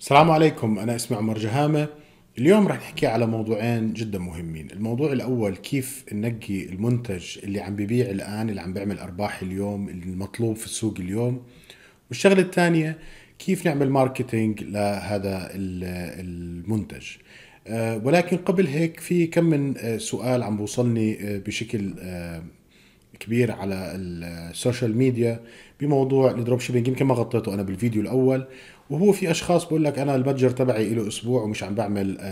السلام عليكم أنا اسمي عمر جهامة اليوم رح نحكي على موضوعين جدا مهمين الموضوع الأول كيف ننقي المنتج اللي عم ببيع الآن اللي عم بيعمل أرباح اليوم المطلوب في السوق اليوم والشغلة الثانية كيف نعمل ماركتينج لهذا المنتج آه، ولكن قبل هيك في كم من آه، سؤال عم بوصلني آه، بشكل كبير على السوشيال ميديا بموضوع الدروب شيبينج يمكن ما غطيته انا بالفيديو الاول وهو في اشخاص بقول لك انا المتجر تبعي له اسبوع ومش عم بعمل آه،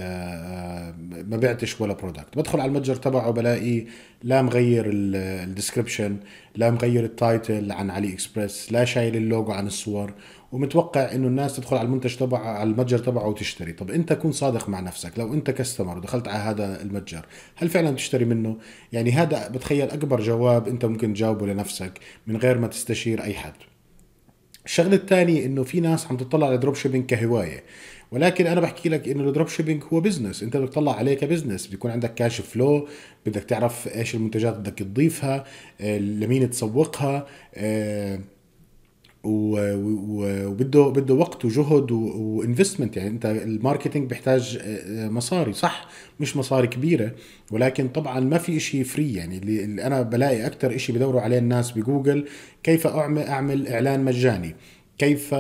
آه، ما بعتش ولا برودكت بدخل على المتجر تبعه بلاقي لا مغير الديسكربشن لا مغير التايتل عن علي اكسبرس لا شايل اللوجو عن الصور ومتوقع انه الناس تدخل على المنتج تبعه على المتجر تبعه وتشتري طب انت كن صادق مع نفسك لو انت كاستمر ودخلت على هذا المتجر هل فعلا تشتري منه يعني هذا بتخيل اكبر جواب انت ممكن تجاوبه لنفسك من غير ما تستشير اي حد الشغله الثانيه انه في ناس عم تطلع على دروب شيبينج كهوايه ولكن انا بحكي لك انه الدروب شيبينج هو بزنس انت بدك تطلع عليه كبزنس بيكون عندك كاش فلو بدك تعرف ايش المنتجات بدك تضيفها آه، لمين تسوقها أه وبده بده وقت وجهد وانفستمنت يعني انت الماركتينج بيحتاج آه، آه، مصاري صح مش مصاري كبيره ولكن طبعا ما في إشي فري يعني اللي انا بلاقي اكثر إشي بدوروا عليه الناس بجوجل كيف اعمل اعمل اعلان مجاني كيف آه،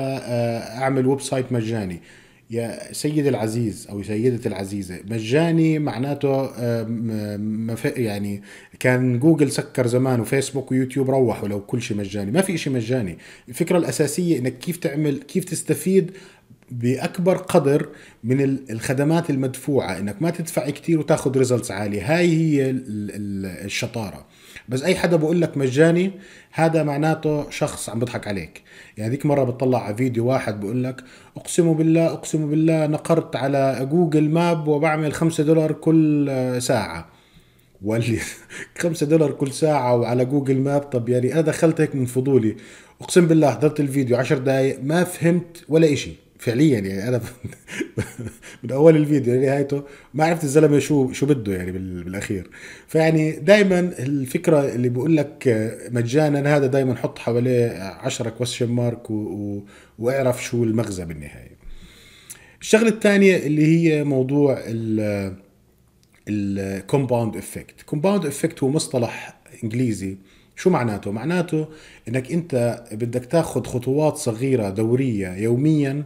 اعمل ويب سايت مجاني يا سيد العزيز او سيدة العزيزة مجاني معناته آه، يعني كان جوجل سكر زمان وفيسبوك ويوتيوب روحوا لو كل شيء مجاني ما في شيء مجاني الفكرة الاساسية انك كيف تعمل كيف تستفيد باكبر قدر من الخدمات المدفوعة انك ما تدفع كتير وتاخذ ريزلتس عالية هاي هي الشطارة بس اي حدا بقول لك مجاني هذا معناته شخص عم بضحك عليك يعني ذيك مره بتطلع على فيديو واحد بقول لك اقسم بالله اقسم بالله نقرت على جوجل ماب وبعمل خمسة دولار كل آه، ساعه واللي 5 دولار كل ساعة وعلى جوجل ماب طب يعني أنا دخلت هيك من فضولي أقسم بالله حضرت الفيديو 10 دقايق ما فهمت ولا إشي فعليا يعني انا من اول الفيديو لنهايته يعني ما عرفت الزلمه شو شو بده يعني بالاخير فيعني دائما الفكره اللي بقول لك مجانا هذا دائما حط حواليه 10 كويشن مارك واعرف شو المغزى بالنهايه الشغله الثانيه اللي هي موضوع الكومباوند افكت الكومباوند افكت هو مصطلح انجليزي شو معناته؟ معناته انك انت بدك تاخذ خطوات صغيره دوريه يوميا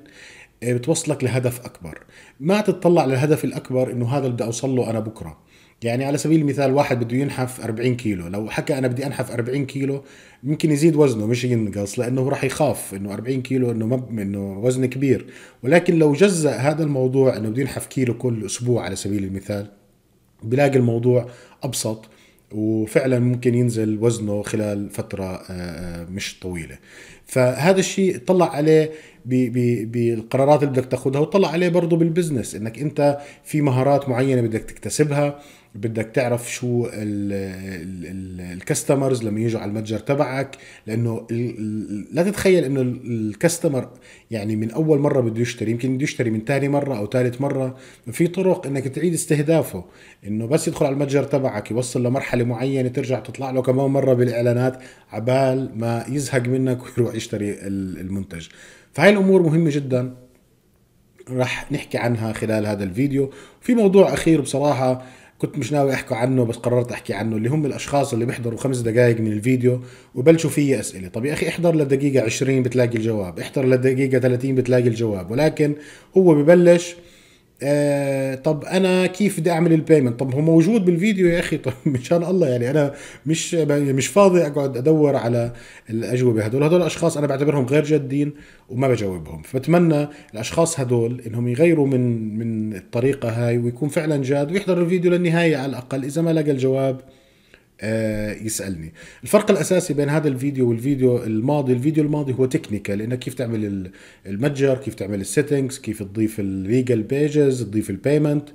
آه، بتوصلك لهدف اكبر، ما تتطلع للهدف الاكبر انه هذا بدي اوصل له انا بكره، يعني على سبيل المثال واحد بده ينحف 40 كيلو لو حكى انا بدي انحف 40 كيلو ممكن يزيد وزنه مش ينقص لانه راح يخاف انه 40 كيلو انه مب... انه وزن كبير ولكن لو جزأ هذا الموضوع انه بده ينحف كيلو كل اسبوع على سبيل المثال بلاقي الموضوع ابسط وفعلا ممكن ينزل وزنه خلال فترة آه، آه، مش طويلة فهذا الشيء طلع عليه بالقرارات اللي بدك تاخذها وطلع عليه برضه بالبزنس انك انت في مهارات معينه بدك تكتسبها بدك تعرف شو الكاستمرز لما يجوا على المتجر تبعك لانه لا تتخيل انه الكاستمر يعني من اول مره بده يشتري يمكن بده يشتري من ثاني مره او ثالث مره في طرق انك تعيد استهدافه انه بس يدخل على المتجر تبعك يوصل لمرحله معينه ترجع تطلع له كمان مره بالاعلانات عبال ما يزهق منك ويروح يشتري المنتج فهي الامور مهمه جدا رح نحكي عنها خلال هذا الفيديو في موضوع اخير بصراحه كنت مش ناوي احكي عنه بس قررت احكي عنه اللي هم الاشخاص اللي بيحضروا خمس دقائق من الفيديو وبلشوا فيه اسئله طب يا اخي احضر لدقيقه 20 بتلاقي الجواب احضر لدقيقه 30 بتلاقي الجواب ولكن هو ببلش آه طب انا كيف بدي اعمل البيمنت طب هو موجود بالفيديو يا اخي طب مشان الله يعني انا مش مش فاضي اقعد ادور على الاجوبه هدول هدول الاشخاص انا بعتبرهم غير جادين وما بجاوبهم فبتمنى الاشخاص هدول انهم يغيروا من من الطريقه هاي ويكون فعلا جاد ويحضر الفيديو للنهايه على الاقل اذا ما لقى الجواب آه، يسالني الفرق الاساسي بين هذا الفيديو والفيديو الماضي الفيديو الماضي هو تكنيكال انك كيف تعمل المتجر كيف تعمل السيتنجز كيف تضيف الليجل بيجز تضيف البيمنت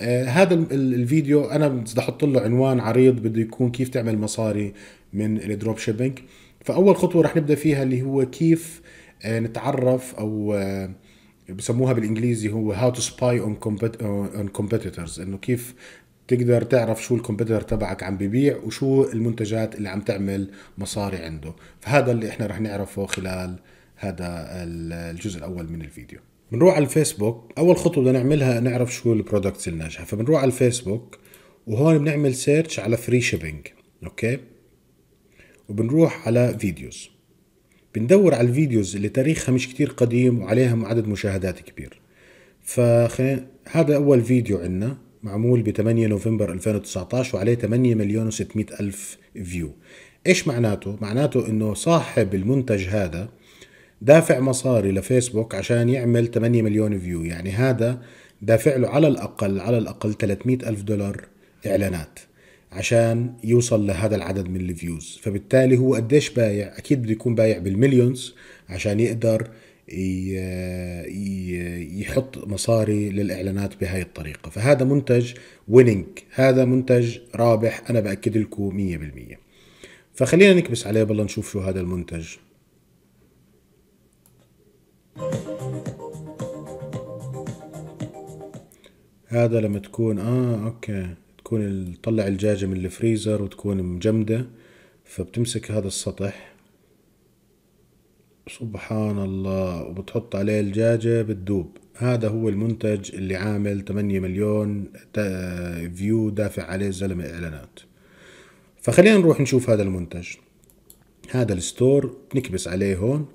آه، هذا الفيديو انا بدي احط له عنوان عريض بده يكون كيف تعمل مصاري من الدروب شيبينج فاول خطوه رح نبدا فيها اللي هو كيف آه، نتعرف او بسموها بالانجليزي هو هاو تو سباي اون كومبيتيتورز انه كيف تقدر تعرف شو الكومبيتر تبعك عم ببيع وشو المنتجات اللي عم تعمل مصاري عنده فهذا اللي احنا رح نعرفه خلال هذا الجزء الاول من الفيديو بنروح على الفيسبوك اول خطوه بدنا نعملها نعرف شو البرودكتس الناجحه فبنروح على الفيسبوك وهون بنعمل سيرش على فري شيبينج اوكي وبنروح على فيديوز بندور على الفيديوز اللي تاريخها مش كتير قديم وعليها عدد مشاهدات كبير فهذا اول فيديو عندنا معمول ب 8 نوفمبر 2019 وعليه 8 مليون و600 ألف فيو إيش معناته؟ معناته إنه صاحب المنتج هذا دافع مصاري لفيسبوك عشان يعمل 8 مليون فيو يعني هذا دافع له على الأقل على الأقل 300 ألف دولار إعلانات عشان يوصل لهذا العدد من الفيوز فبالتالي هو قديش بايع أكيد بده يكون بايع بالمليونز عشان يقدر يحط مصاري للاعلانات بهاي الطريقه فهذا منتج ويننج هذا منتج رابح انا باكد لكم 100% فخلينا نكبس عليه بالله نشوف شو هذا المنتج هذا لما تكون اه اوكي تكون تطلع الجاجة من الفريزر وتكون مجمدة فبتمسك هذا السطح سبحان الله وبتحط عليه الدجاجة بتدوب هذا هو المنتج اللي عامل 8 مليون فيو دافع عليه الزلمة إعلانات فخلينا نروح نشوف هذا المنتج هذا الستور نكبس عليه هون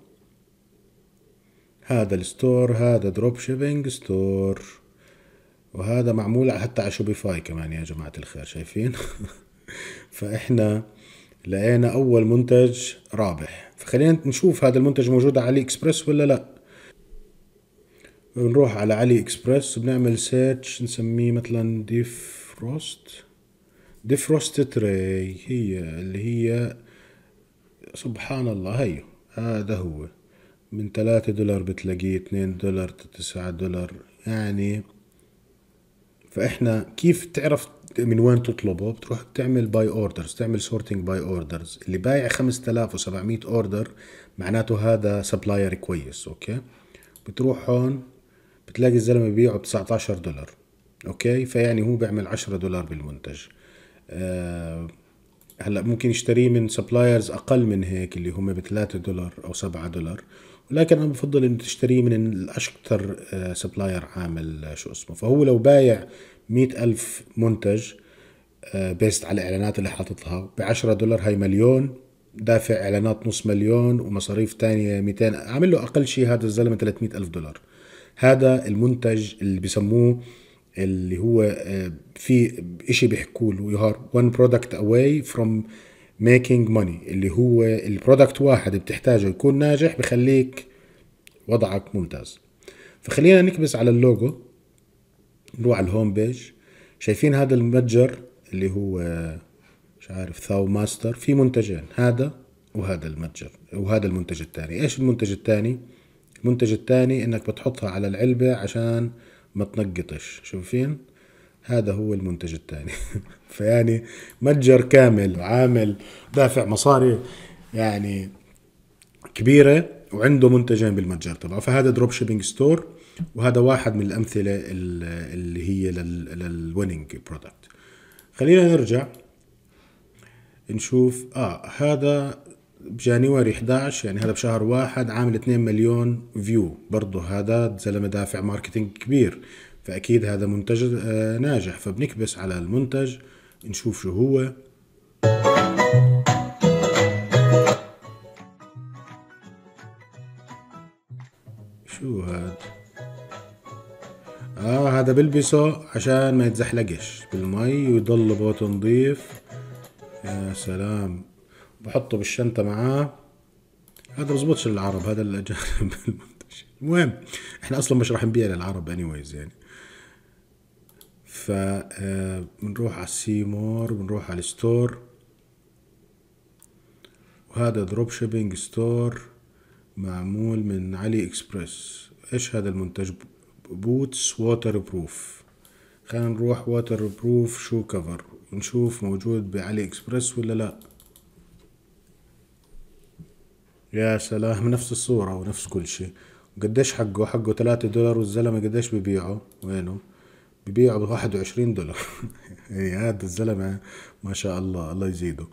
هذا الستور هذا دروب شيبينج ستور وهذا معمول حتى على شوبيفاي كمان يا جماعة الخير شايفين فإحنا لقينا أول منتج رابح فخلينا نشوف هذا المنتج موجود على علي اكسبرس ولا لا بنروح على علي اكسبرس وبنعمل سيرش نسميه مثلا ديفروست ديفروست تري هي اللي هي سبحان الله هي هذا هو من ثلاثة دولار بتلاقيه اثنين دولار تسعة دولار يعني فاحنا كيف تعرف من وين تطلبه بتروح بتعمل باي اوردرز تعمل سورتنج باي اوردرز اللي بايع 5700 اوردر معناته هذا سبلاير كويس اوكي بتروح هون بتلاقي الزلمه بيبيعه ب 19 دولار اوكي فيعني هو بيعمل 10 دولار بالمنتج أه هلا ممكن يشتريه من سبلايرز اقل من هيك اللي هم ب 3 دولار او 7 دولار ولكن انا بفضل انه تشتريه من الاشكتر سبلاير آه، عامل آه، شو اسمه فهو لو بايع مئة ألف منتج بيست آه، على الإعلانات اللي حاططها ب 10 دولار هاي مليون دافع إعلانات نص مليون ومصاريف تانية 200 عامل له أقل شيء هذا الزلمة 300 ألف دولار هذا المنتج اللي بسموه اللي هو آه، في شيء بيحكوا له يو ار وان برودكت اواي فروم ميكينج ماني اللي هو البرودكت واحد بتحتاجه يكون ناجح بخليك وضعك ممتاز فخلينا نكبس على اللوجو نروح على الهوم بيج شايفين هذا المتجر اللي هو مش عارف ثاو ماستر في منتجين هذا وهذا المتجر وهذا المنتج الثاني ايش المنتج الثاني المنتج الثاني انك بتحطها على العلبة عشان ما تنقطش شايفين هذا هو المنتج الثاني فيعني متجر كامل عامل دافع مصاري يعني كبيرة وعنده منتجين بالمتجر تبعه فهذا دروب شيبينج ستور وهذا واحد من الامثله اللي هي للويننج برودكت خلينا نرجع نشوف اه هذا بجانيوري 11 يعني هذا بشهر واحد عامل 2 مليون فيو برضه هذا زلمه دافع ماركتينج كبير فاكيد هذا منتج آه، ناجح فبنكبس على المنتج نشوف شو هو هذا بلبسه عشان ما يتزحلقش بالمي ويضل بوته نظيف يا سلام بحطه بالشنطة معاه هذا بزبطش للعرب هذا الأجانب المهم احنا اصلا مش راح نبيع للعرب انيويز يعني ف آه، بنروح على السيمور بنروح على الستور وهذا دروب شيبينج ستور معمول من علي اكسبرس ايش هذا المنتج بوتس ووتر بروف خلينا نروح ووتر بروف شو كفر ونشوف موجود بعلي اكسبرس ولا لا يا سلام نفس الصورة ونفس كل شيء قديش حقه حقه ثلاثة دولار والزلمة قديش ببيعه وينه ببيعه بواحد وعشرين دولار هذا إيه، الزلمة ما شاء الله الله يزيده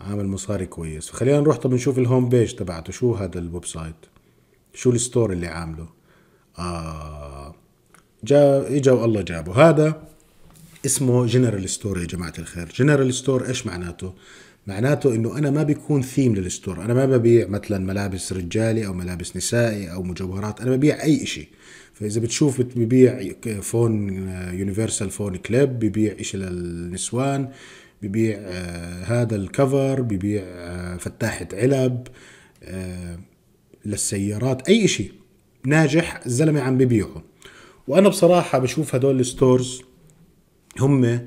عامل مصاري كويس خلينا نروح طب نشوف الهوم بيج تبعته شو هذا الويب سايت شو الستور اللي عامله آه اجى والله جابه هذا اسمه جنرال ستور يا جماعه الخير جنرال ستور ايش معناته معناته انه انا ما بيكون ثيم للستور انا ما ببيع مثلا ملابس رجالي او ملابس نسائي او مجوهرات انا ببيع اي شيء فاذا بتشوف ببيع فون يونيفرسال فون كليب ببيع شيء للنسوان ببيع آه هذا الكفر ببيع آه فتاحه علب آه للسيارات اي شيء ناجح الزلمه عم ببيعه وانا بصراحه بشوف هدول الستورز هم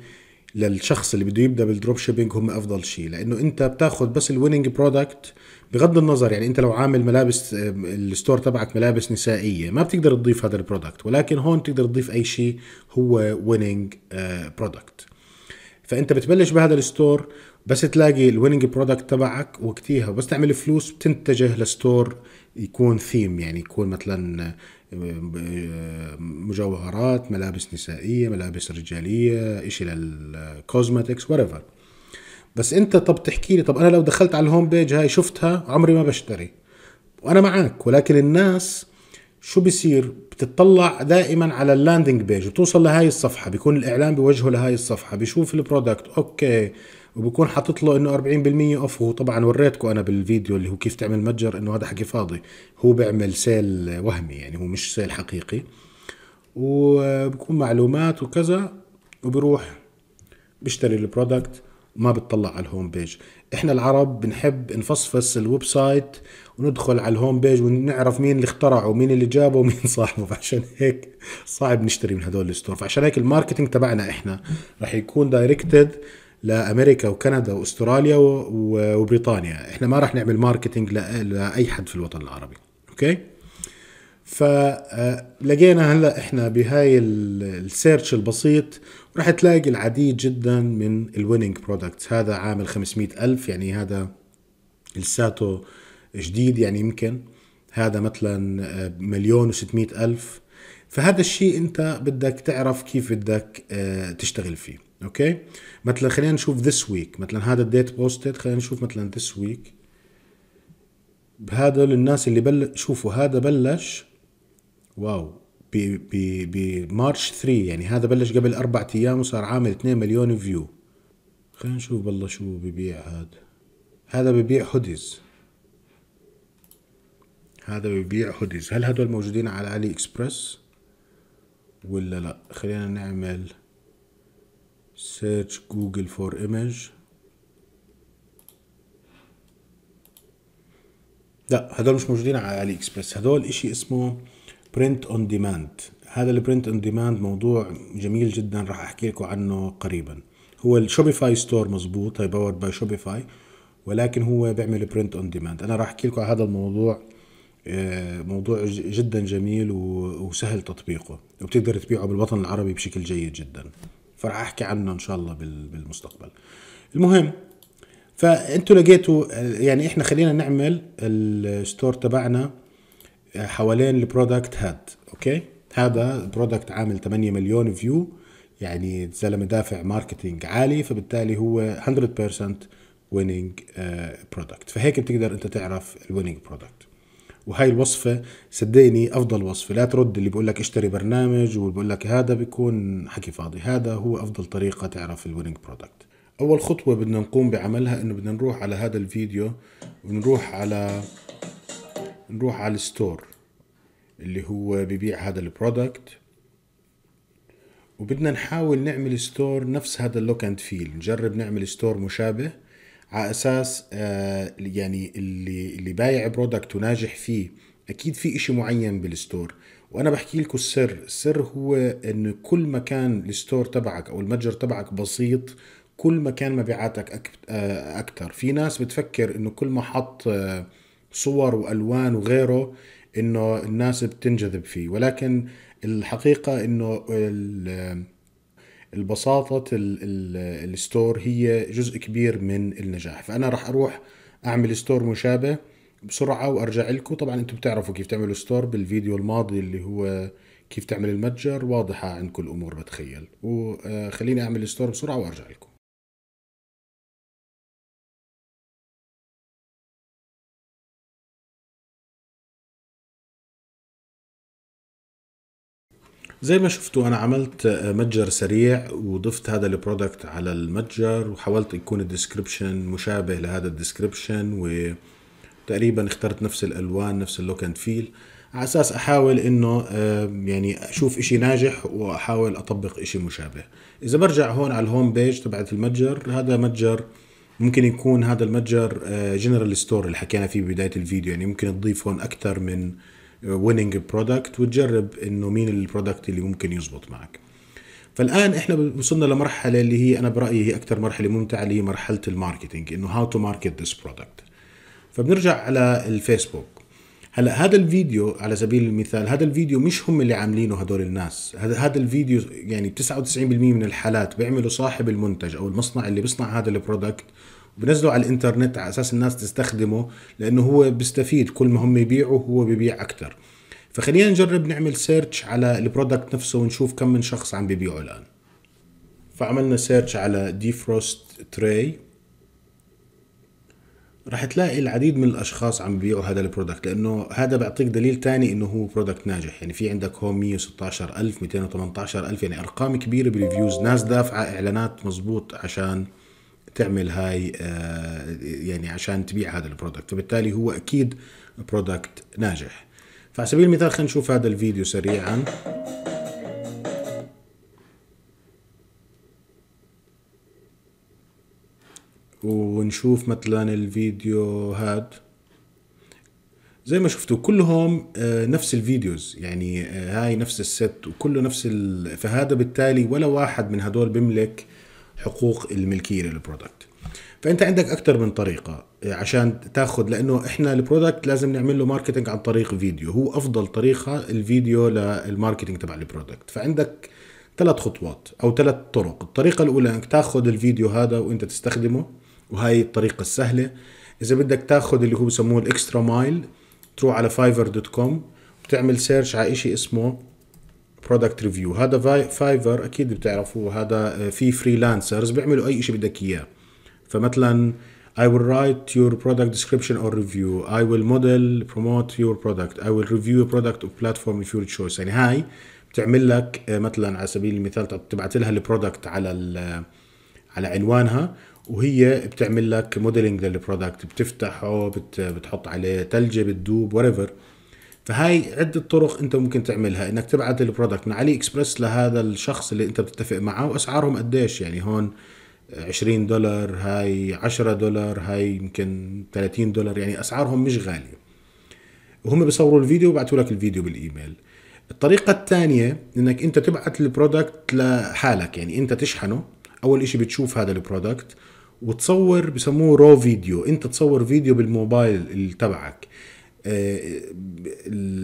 للشخص اللي بده يبدا بالدروب شيبينج هم افضل شيء لانه انت بتاخذ بس الويننج برودكت بغض النظر يعني انت لو عامل ملابس آه، الستور تبعك ملابس نسائيه ما بتقدر تضيف هذا البرودكت ولكن هون تقدر تضيف اي شيء هو ويننج برودكت آه، فانت بتبلش بهذا الستور بس تلاقي الويننج برودكت تبعك وقتيها وبس تعمل فلوس بتتجه لستور يكون ثيم يعني يكون مثلا آه، مجوهرات ملابس نسائيه ملابس رجاليه شيء للكوزمتكس وريفر بس انت طب تحكي لي طب انا لو دخلت على الهوم بيج هاي شفتها عمري ما بشتري وانا معك ولكن الناس شو بيصير بتطلع دائما على اللاندنج بيج وتوصل لهاي الصفحه بيكون الاعلان بوجهه لهاي الصفحه بيشوف البرودكت اوكي وبكون حاطط له انه 40% اوف هو طبعا وريتكم انا بالفيديو اللي هو كيف تعمل متجر انه هذا حكي فاضي هو بيعمل سيل وهمي يعني هو مش سيل حقيقي وبكون معلومات وكذا وبروح بيشتري البرودكت ما بتطلع على الهوم بيج احنا العرب بنحب نفصفص الويب سايت وندخل على الهوم بيج ونعرف مين اللي اخترعه ومين اللي جابه ومين صاحبه فعشان هيك صعب نشتري من هدول الستور فعشان هيك الماركتينج تبعنا احنا رح يكون دايركتد لامريكا وكندا واستراليا وبريطانيا احنا ما راح نعمل ماركتينج لاي حد في الوطن العربي اوكي فلقينا آه، هلا احنا بهاي السيرش البسيط راح تلاقي العديد جدا من الويننج برودكتس هذا عامل 500 ألف يعني هذا لساته جديد يعني يمكن هذا مثلا آه، مليون و ألف فهذا الشيء انت بدك تعرف كيف بدك آه، تشتغل فيه اوكي مثلا خلينا نشوف ذس ويك مثلا هذا الديت بوستد خلينا نشوف مثلا ذس ويك بهذا للناس اللي بل شوفوا هذا بلش واو ب ب ب مارش 3 يعني هذا بلش قبل اربع ايام وصار عامل 2 مليون فيو خلينا نشوف بالله شو ببيع هذا هذا ببيع هوديز هذا ببيع هوديز هل هدول موجودين على علي اكسبرس ولا لا خلينا نعمل search google for image لا هدول مش موجودين على علي اكسبرس هدول اشي اسمه برنت اون ديماند هذا البرنت اون ديماند موضوع جميل جدا راح احكي لكم عنه قريبا هو الشوبيفاي ستور مزبوط هاي باورد باي شوبيفاي ولكن هو بيعمل برنت اون ديماند انا راح احكي لكم على هذا الموضوع آه، موضوع جدا جميل وسهل تطبيقه وبتقدر تبيعه بالوطن العربي بشكل جيد جدا فراح احكي عنه ان شاء الله بالمستقبل المهم فانتوا لقيتوا يعني احنا خلينا نعمل الستور تبعنا حوالين البرودكت هاد اوكي هذا برودكت عامل 8 مليون فيو يعني الزلمه دافع ماركتينج عالي فبالتالي هو 100% ويننج برودكت فهيك بتقدر انت تعرف الويننج برودكت وهاي الوصفة صدقني أفضل وصفة لا ترد اللي بقول لك اشتري برنامج واللي لك هذا بيكون حكي فاضي هذا هو أفضل طريقة تعرف الويننج برودكت أول خطوة بدنا نقوم بعملها إنه بدنا نروح على هذا الفيديو ونروح على نروح على الستور اللي هو ببيع هذا البرودكت وبدنا نحاول نعمل ستور نفس هذا اللوك اند فيل نجرب نعمل ستور مشابه على اساس آه، يعني اللي اللي بايع برودكت وناجح فيه اكيد في إشي معين بالستور وانا بحكي لكم السر السر هو ان كل ما كان الستور تبعك او المتجر تبعك بسيط كل ما كان مبيعاتك اكثر آه، في ناس بتفكر انه كل ما حط آه، صور والوان وغيره انه الناس بتنجذب فيه ولكن الحقيقه انه البساطة الستور هي جزء كبير من النجاح فأنا راح أروح أعمل ستور مشابه بسرعة وأرجع لكم طبعا أنتم بتعرفوا كيف تعملوا ستور بالفيديو الماضي اللي هو كيف تعمل المتجر واضحة عندكم الأمور بتخيل وخليني أعمل ستور بسرعة وأرجع لكم زي ما شفتوا انا عملت آه، متجر سريع وضفت هذا البرودكت على المتجر وحاولت يكون الديسكربشن مشابه لهذا الديسكربشن وتقريبا اخترت نفس الالوان نفس اللوك اند فيل على اساس احاول انه يعني اشوف اشي ناجح واحاول اطبق اشي مشابه اذا برجع هون على الهوم بيج تبعت المتجر هذا متجر ممكن يكون هذا المتجر جنرال آه، ستور اللي حكينا فيه ببدايه الفيديو يعني ممكن تضيف هون اكثر من ويننج برودكت وتجرب انه مين البرودكت اللي ممكن يزبط معك فالان احنا وصلنا لمرحله اللي هي انا برايي هي اكثر مرحله ممتعه اللي هي مرحله الماركتينج انه هاو تو ماركت ذس برودكت فبنرجع على الفيسبوك هلا هذا الفيديو على سبيل المثال هذا الفيديو مش هم اللي عاملينه هدول الناس هذا هذا الفيديو يعني 99% من الحالات بيعمله صاحب المنتج او المصنع اللي بيصنع هذا البرودكت بنزله على الانترنت على اساس الناس تستخدمه لانه هو بيستفيد كل ما هم يبيعوا هو ببيع اكثر فخلينا نجرب نعمل سيرش على البرودكت نفسه ونشوف كم من شخص عم ببيعه الان فعملنا سيرش على ديفروست تراي رح تلاقي العديد من الاشخاص عم بيبيعوا هذا البرودكت لانه هذا بيعطيك دليل ثاني انه هو برودكت ناجح يعني في عندك هون 116000 218000 يعني ارقام كبيره بالفيوز ناس دافعه اعلانات مزبوط عشان تعمل هاي آه، يعني عشان تبيع هذا البرودكت فبالتالي هو اكيد برودكت ناجح فعلى سبيل المثال خلينا نشوف هذا الفيديو سريعا ونشوف مثلا الفيديو هاد زي ما شفتوا كلهم آه، نفس الفيديوز يعني آه، هاي نفس الست وكله نفس ال... فهذا بالتالي ولا واحد من هدول بيملك حقوق الملكيه للبرودكت فانت عندك اكثر من طريقه إيه، عشان تاخذ لانه احنا البرودكت لازم نعمل له ماركتنج عن طريق فيديو هو افضل طريقه الفيديو للماركتنج تبع البرودكت فعندك ثلاث خطوات او ثلاث طرق الطريقه الاولى انك تاخذ الفيديو هذا وانت تستخدمه وهي الطريقه السهله اذا بدك تاخذ اللي هو بسموه الاكسترا مايل تروح على فايفر دوت كوم بتعمل سيرش على شيء اسمه برودكت ريفيو هذا فايفر اكيد بتعرفوه هذا آه، في فريلانسرز بيعملوا اي شيء بدك اياه فمثلا I will write your product description or review I will model promote your product I will review product or platform if your choice يعني هاي بتعمل لك آه، مثلا على سبيل المثال تبعت لها البرودكت على آه، على عنوانها وهي بتعمل لك موديلنج للبرودكت بتفتحه بتحط عليه ثلجه بتدوب وريفر فهاي عده طرق انت ممكن تعملها انك تبعت البرودكت من علي اكسبرس لهذا الشخص اللي انت بتتفق معه واسعارهم قديش يعني هون 20 دولار هاي 10 دولار هاي يمكن 30 دولار يعني اسعارهم مش غاليه وهم بيصوروا الفيديو وبعتوا لك الفيديو بالايميل الطريقة الثانية انك انت تبعت البرودكت لحالك يعني انت تشحنه اول اشي بتشوف هذا البرودكت وتصور بسموه رو فيديو انت تصور فيديو بالموبايل تبعك إيه،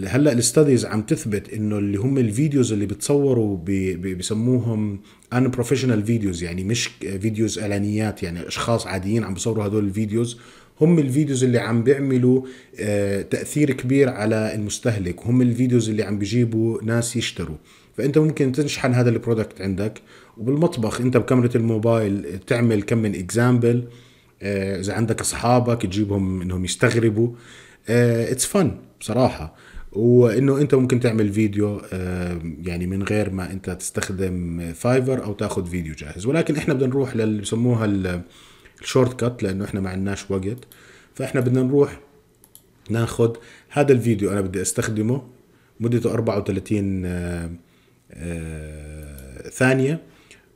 هلا الاستاديز عم تثبت انه اللي هم الفيديوز اللي بتصوروا بسموهم ان بروفيشنال فيديوز يعني مش فيديوز اعلانيات يعني اشخاص عاديين عم بصوروا هدول الفيديوز هم الفيديوز اللي عم بيعملوا إيه، تاثير كبير على المستهلك هم الفيديوز اللي عم بيجيبوا ناس يشتروا فانت ممكن تشحن هذا البرودكت عندك وبالمطبخ انت بكاميرا الموبايل تعمل كم من اكزامبل إيه، اذا عندك اصحابك تجيبهم انهم يستغربوا اتس آه، فن بصراحه وانه انت ممكن تعمل فيديو آه، يعني من غير ما انت تستخدم فايفر او تاخذ فيديو جاهز ولكن احنا بدنا نروح للي بسموها الشورت كات لانه احنا ما عندناش وقت فاحنا بدنا نروح ناخذ هذا الفيديو انا بدي استخدمه مدته 34 آه، ثانيه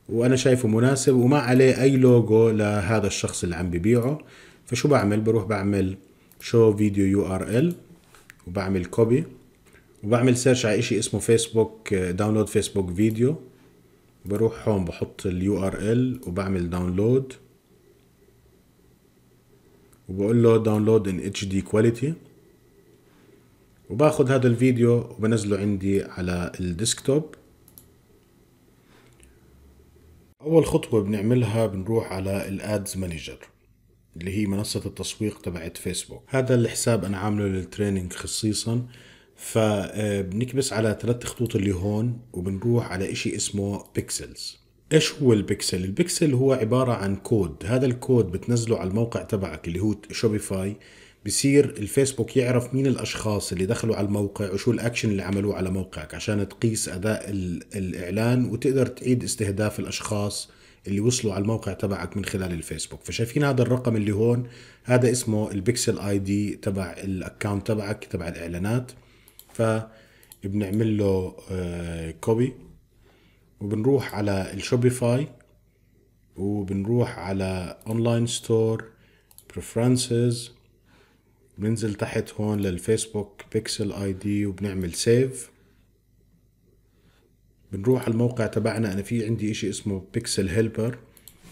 وانا شايفه مناسب وما عليه اي لوجو لهذا الشخص اللي عم ببيعه فشو بعمل بروح بعمل شو يو ار ال وبعمل كوبي وبعمل سيرش على اشي اسمه فيسبوك داونلود فيسبوك فيديو بروح هون بحط اليو ار ال وبعمل داونلود وبقول له داونلود ان اتش دي كواليتي وباخد هذا الفيديو وبنزله عندي على الديسكتوب اول خطوه بنعملها بنروح على الادز مانجر اللي هي منصة التسويق تبعت فيسبوك هذا الحساب أنا عامله للتريننج خصيصا فبنكبس آه، على ثلاث خطوط اللي هون وبنروح على إشي اسمه بيكسلز ايش هو البكسل؟ البكسل هو عبارة عن كود، هذا الكود بتنزله على الموقع تبعك اللي هو شوبيفاي بصير الفيسبوك يعرف مين الاشخاص اللي دخلوا على الموقع وشو الاكشن اللي عملوه على موقعك عشان تقيس اداء الاعلان وتقدر تعيد استهداف الاشخاص اللي وصلوا على الموقع تبعك من خلال الفيسبوك فشايفين هذا الرقم اللي هون هذا اسمه البيكسل اي دي تبع الاكونت تبعك تبع الاعلانات فبنعمل له كوبي آه، وبنروح على الشوبيفاي وبنروح على اونلاين ستور بريفرنسز بننزل تحت هون للفيسبوك بيكسل اي دي وبنعمل سيف بنروح على الموقع تبعنا انا في عندي اشي اسمه بيكسل هيلبر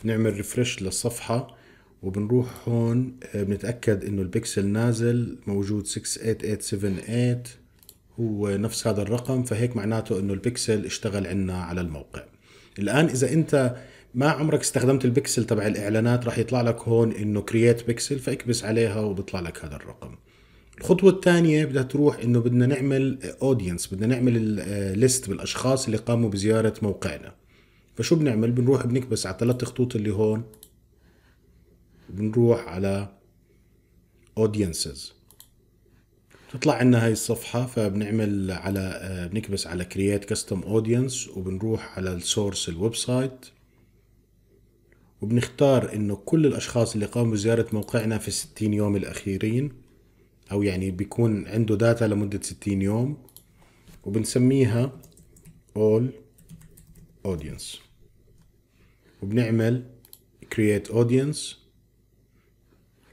نعمل ريفرش للصفحة وبنروح هون آه، بنتأكد انه البيكسل نازل موجود 68878 هو نفس هذا الرقم فهيك معناته انه البيكسل اشتغل عنا على الموقع الان اذا انت ما عمرك استخدمت البيكسل تبع الاعلانات راح يطلع لك هون انه كرييت بيكسل فاكبس عليها وبيطلع لك هذا الرقم الخطوة الثانية بدها تروح انه بدنا نعمل اودينس بدنا نعمل ليست آه، بالاشخاص اللي قاموا بزيارة موقعنا فشو بنعمل بنروح بنكبس على ثلاث خطوط اللي هون بنروح على اودينسز بتطلع عنا هاي الصفحة فبنعمل على آه، بنكبس على كرييت كاستم اودينس وبنروح على السورس الويب سايت وبنختار انه كل الاشخاص اللي قاموا بزيارة موقعنا في الستين يوم الاخيرين او يعني بيكون عنده داتا لمدة 60 يوم وبنسميها all audience وبنعمل create audience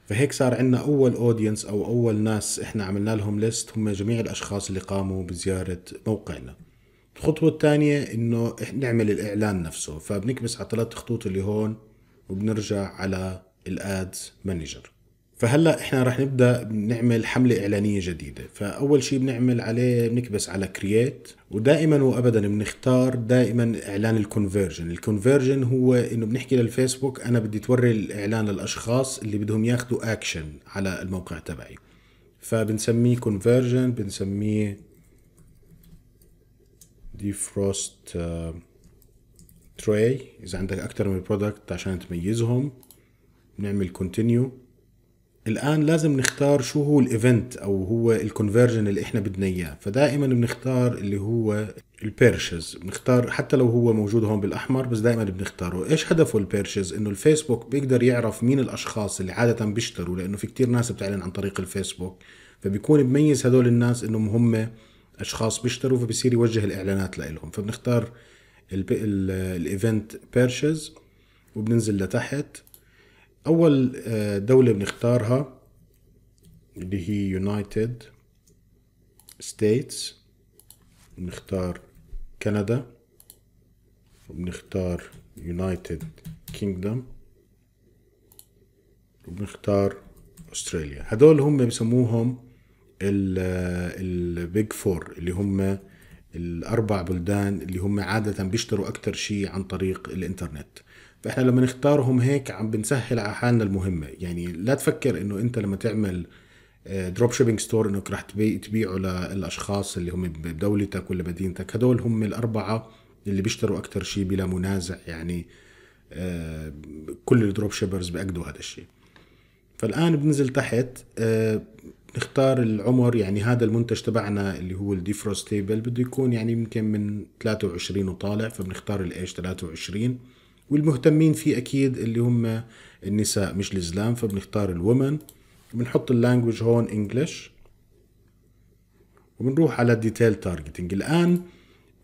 فهيك صار عندنا اول اودينس او اول ناس احنا عملنا لهم ليست هم جميع الاشخاص اللي قاموا بزياره موقعنا الخطوه الثانيه انه نعمل الاعلان نفسه فبنكبس على ثلاث خطوط اللي هون وبنرجع على الادز مانجر فهلا احنا رح نبدا نعمل حمله اعلانيه جديده فاول شيء بنعمل عليه بنكبس على كرييت ودائما وابدا بنختار دائما اعلان الكونفرجن الكونفرجن هو انه بنحكي للفيسبوك انا بدي توري الاعلان للاشخاص اللي بدهم ياخذوا اكشن على الموقع تبعي فبنسميه كونفرجن بنسميه ديفروست تراي آه، اذا عندك اكثر من برودكت عشان تميزهم بنعمل كونتينيو الان لازم نختار شو هو الايفنت او هو الكونفرجن اللي احنا بدنا اياه فدائما بنختار اللي هو البيرشز بنختار حتى لو هو موجود هون بالاحمر بس دائما بنختاره ايش هدفه البيرشز انه الفيسبوك بيقدر يعرف مين الاشخاص اللي عاده بيشتروا لانه في كتير ناس بتعلن عن طريق الفيسبوك فبيكون بميز هدول الناس انهم هم اشخاص بيشتروا فبصير يوجه الاعلانات لهم فبنختار الايفنت بيرشز وبننزل لتحت اول آه، دولة بنختارها اللي هي يونايتد ستيتس بنختار كندا وبنختار يونايتد كينجدم وبنختار استراليا هدول هم بسموهم البيج فور آه، اللي هم الاربع بلدان اللي هم عاده بيشتروا اكثر شيء عن طريق الانترنت فاحنا لما نختارهم هيك عم بنسهل على حالنا المهمه يعني لا تفكر انه انت لما تعمل دروب شيبينج ستور انك رح تبيعه للاشخاص اللي هم بدولتك ولا مدينتك هدول هم الاربعه اللي بيشتروا اكثر شيء بلا منازع يعني آه، كل الدروب شيبرز بأكدوا هذا الشيء فالان بننزل تحت آه، نختار العمر يعني هذا المنتج تبعنا اللي هو الديفروستيبل بده يكون يعني يمكن من 23 وطالع فبنختار الايش 23 والمهتمين فيه اكيد اللي هم النساء مش الزلام فبنختار الومن بنحط اللانجوج هون انجلش وبنروح على الديتيل تارجتنج الان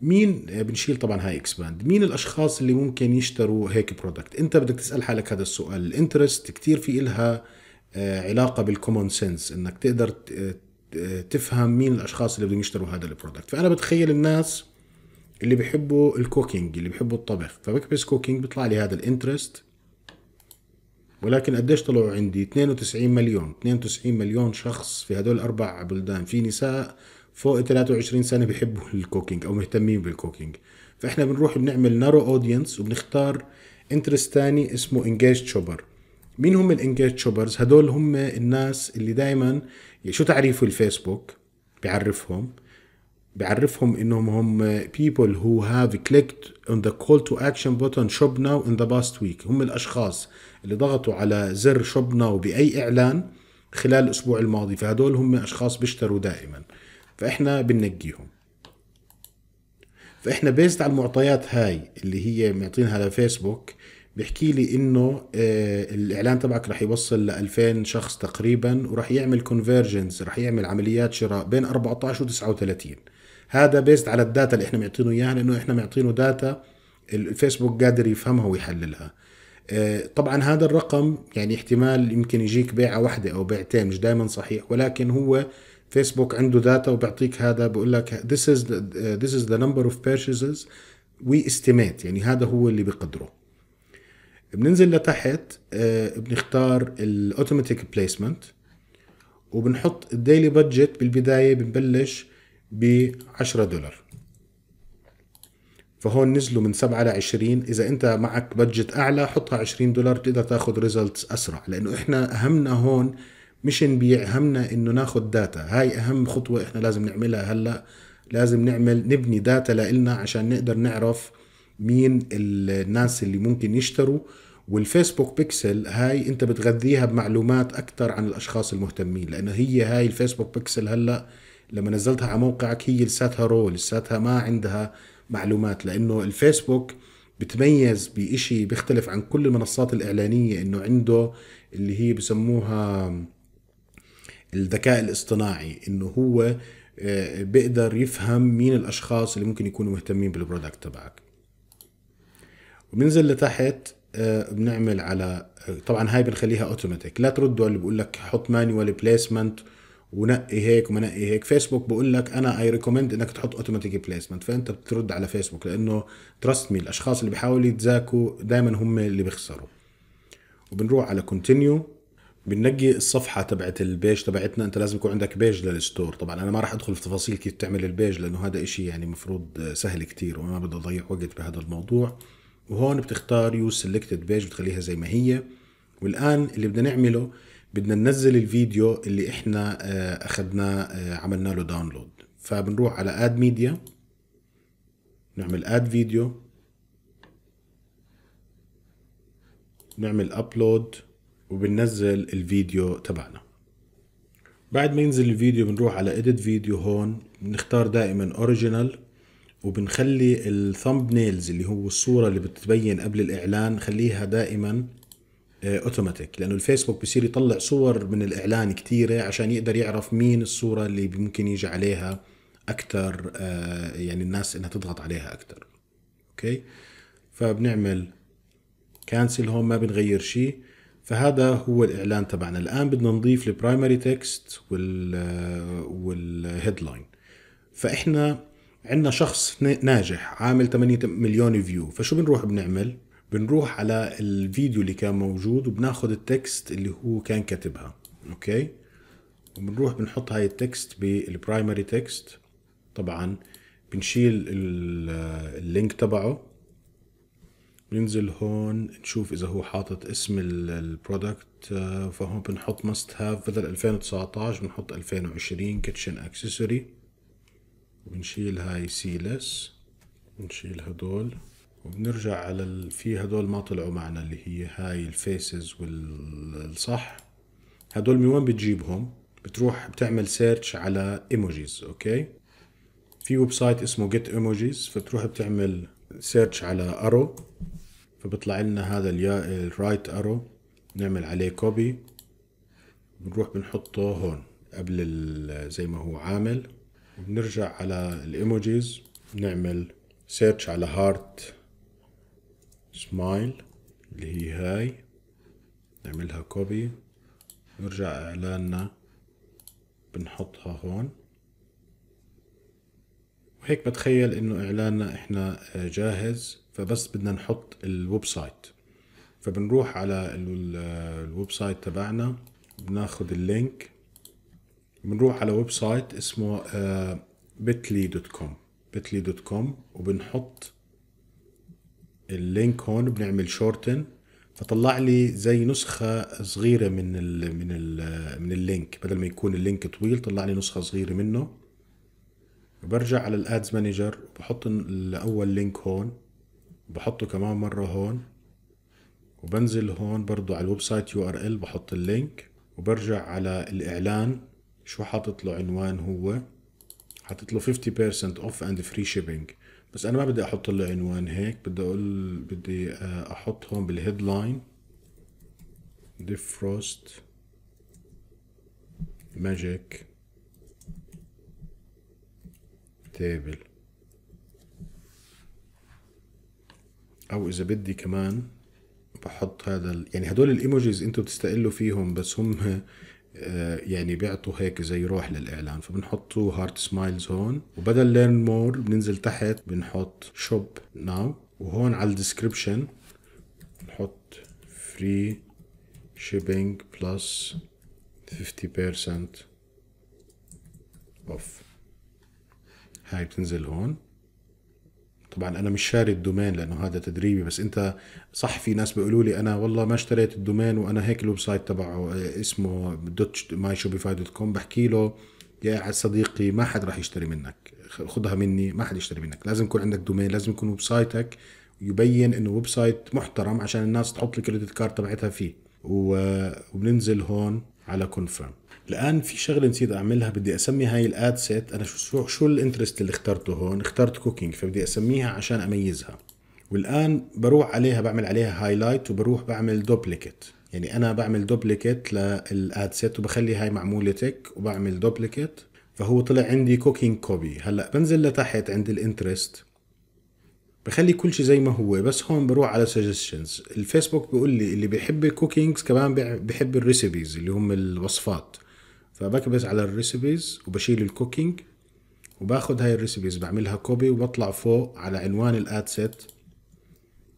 مين بنشيل طبعا هاي اكسباند مين الاشخاص اللي ممكن يشتروا هيك برودكت انت بدك تسال حالك هذا السؤال الانترست كثير في إلها آه، علاقه بالكومون سنس انك تقدر آه، آه، تفهم مين الاشخاص اللي بدهم يشتروا هذا البرودكت فانا بتخيل الناس اللي بيحبوا الكوكينج اللي بيحبوا الطبخ فبكبس كوكينج بيطلع لي هذا الانترست ولكن قديش طلعوا عندي 92 مليون 92 مليون شخص في هدول الاربع بلدان في نساء فوق 23 سنه بيحبوا الكوكينج او مهتمين بالكوكينج فاحنا بنروح بنعمل نارو اودينس وبنختار انترست ثاني اسمه انجيج شوبر مين هم الانجيج شوبرز هدول هم الناس اللي دائما شو تعريف الفيسبوك بيعرفهم بيعرفهم انهم هم people who have clicked on the call to action button shop now in the past week هم الاشخاص اللي ضغطوا على زر shop now باي اعلان خلال الاسبوع الماضي فهدول هم اشخاص بيشتروا دائما فاحنا بننقيهم فاحنا بيزد على المعطيات هاي اللي هي معطينها لفيسبوك بيحكي لي انه آه، الاعلان تبعك رح يوصل ل 2000 شخص تقريبا ورح يعمل كونفرجنز رح يعمل عمليات شراء بين 14 و 39 هذا بيزد على الداتا اللي احنا معطينه اياها لانه احنا معطينه داتا الفيسبوك قادر يفهمها ويحللها آه، طبعا هذا الرقم يعني احتمال يمكن يجيك بيعه واحده او بيعتين مش دائما صحيح ولكن هو فيسبوك عنده داتا وبيعطيك هذا بقول لك this is the, آه، this is the number of purchases we estimate يعني هذا هو اللي بقدره بننزل لتحت آه، بنختار الاوتوماتيك بليسمنت وبنحط الديلي بادجت بالبدايه بنبلش ب 10 دولار فهون نزلوا من 7 ل 20 اذا انت معك بادجت اعلى حطها 20 دولار بتقدر تاخذ ريزلتس اسرع لانه احنا اهمنا هون مش نبيع همنا انه ناخذ داتا هاي اهم خطوه احنا لازم نعملها هلا لازم نعمل نبني داتا لنا عشان نقدر نعرف مين الناس اللي ممكن يشتروا والفيسبوك بيكسل هاي انت بتغذيها بمعلومات اكثر عن الاشخاص المهتمين لانه هي هاي الفيسبوك بيكسل هلا لما نزلتها على موقعك هي لساتها رو لساتها ما عندها معلومات لانه الفيسبوك بتميز بإشي بيختلف عن كل المنصات الإعلانية إنه عنده اللي هي بسموها الذكاء الاصطناعي إنه هو آه، بيقدر يفهم مين الأشخاص اللي ممكن يكونوا مهتمين بالبرودكت تبعك وبننزل لتحت آه، بنعمل على آه، طبعا هاي بنخليها اوتوماتيك لا تردوا اللي بقول لك حط مانيوال بليسمنت ونقي هيك نقي هيك فيسبوك بقول لك انا اي ريكومند انك تحط اوتوماتيك بليسمنت فانت بترد على فيسبوك لانه تراست مي الاشخاص اللي بيحاولوا يتذاكوا دائما هم اللي بيخسروا وبنروح على كونتينيو بننقي الصفحه تبعت البيج تبعتنا انت لازم يكون عندك بيج للستور طبعا انا ما راح ادخل في تفاصيل كيف تعمل البيج لانه هذا إشي يعني مفروض سهل كتير وما بدي اضيع وقت بهذا الموضوع وهون بتختار يوز سيلكتد بيج بتخليها زي ما هي والان اللي بدنا نعمله بدنا ننزل الفيديو اللي احنا آه، اخذناه آه، عملنا له داونلود فبنروح على اد ميديا نعمل اد فيديو نعمل ابلود وبننزل الفيديو تبعنا بعد ما ينزل الفيديو بنروح على اديت فيديو هون بنختار دائما اوريجينال وبنخلي الثامب نيلز اللي هو الصوره اللي بتتبين قبل الاعلان خليها دائما اوتوماتيك آه، لانه الفيسبوك بصير يطلع صور من الاعلان كثيره عشان يقدر يعرف مين الصوره اللي ممكن يجي عليها اكثر آه، يعني الناس انها تضغط عليها اكثر اوكي فبنعمل كانسل هون ما بنغير شيء فهذا هو الاعلان تبعنا الان بدنا نضيف البرايمري تكست وال آه، والهيدلاين فاحنا عندنا شخص ناجح عامل 8 مليون فيو فشو بنروح بنعمل بنروح على الفيديو اللي كان موجود وبناخد التكست اللي هو كان كاتبها اوكي وبنروح بنحط هاي التكست بالبرايمري تكست طبعا بنشيل اللينك تبعه بننزل هون نشوف اذا هو حاطط اسم البرودكت آه، فهون بنحط ماست هاف بدل 2019 بنحط 2020 كيتشن اكسسوري بنشيل هاي سيلس بنشيل هدول وبنرجع على ال... في هدول ما طلعوا معنا اللي هي هاي الفيسز والصح هدول من وين بتجيبهم بتروح بتعمل سيرش على ايموجيز اوكي في ويب سايت اسمه جيت ايموجيز فبتروح بتعمل سيرش على ارو فبيطلع لنا هذا اليا الرايت ارو نعمل عليه كوبي بنروح بنحطه هون قبل زي ما هو عامل وبنرجع على الايموجيز نعمل سيرش على هارت سمايل اللي هي هاي نعملها كوبي ونرجع اعلاننا بنحطها هون وهيك بتخيل انه اعلاننا احنا آه، جاهز فبس بدنا نحط الويب سايت فبنروح على آه، الويب سايت تبعنا بناخد اللينك بنروح على ويب سايت اسمه بتلي دوت كوم بتلي دوت كوم وبنحط اللينك هون بنعمل شورتن فطلع لي زي نسخة صغيرة من ال من ال من اللينك بدل ما يكون اللينك طويل طلع لي نسخة صغيرة منه برجع على الادز مانجر وبحط الاول لينك هون بحطه كمان مرة هون وبنزل هون برضو على الويب سايت يو ار ال بحط اللينك وبرجع على الاعلان شو حاطط له عنوان هو حاطط له 50% اوف اند فري شيبينج بس انا ما بدي احط العنوان هيك بدي اقول بدي آه، احطهم بالهيدلاين ديفروست ماجيك تيبل او اذا بدي كمان بحط هذا يعني هدول الايموجيز انتوا بتستقلوا فيهم بس هم آه، يعني بيعطوا هيك زي روح للاعلان فبنحطوا هارت سمايلز هون وبدل ليرن مور بننزل تحت بنحط شوب ناو وهون على الديسكربشن نحط فري شيبينج بلس 50% اوف هاي بتنزل هون طبعا انا مش شاري الدومين لانه هذا تدريبي بس انت صح في ناس بيقولوا لي انا والله ما اشتريت الدومين وانا هيك الويب سايت تبعه اسمه دوتش ماي شوبيفاي دوت كوم بحكي له يا صديقي ما حد راح يشتري منك خذها مني ما حد يشتري منك لازم يكون عندك دومين لازم يكون ويب سايتك يبين انه ويب سايت محترم عشان الناس تحط الكريدت كارد تبعتها فيه وبننزل هون على كونفيرم الان في شغله نسيت اعملها بدي اسمي هاي الاد سيت انا شو شو الانترست اللي اخترته هون اخترت كوكينج فبدي اسميها عشان اميزها والان بروح عليها بعمل عليها هايلايت وبروح بعمل دوبليكيت يعني انا بعمل دوبليكيت للاد سيت وبخلي هاي معموله تك وبعمل دوبليكيت فهو طلع عندي كوكينج كوبي هلا بنزل لتحت عند الانترست بخلي كل شيء زي ما هو بس هون بروح على سجستشنز الفيسبوك بيقول لي اللي بيحب الكوكينجز كمان بيحب الريسبيز اللي هم الوصفات فبكبس على الريسبيز وبشيل الكوكينج وباخد هاي الريسبيز بعملها كوبي وبطلع فوق على عنوان الاد سيت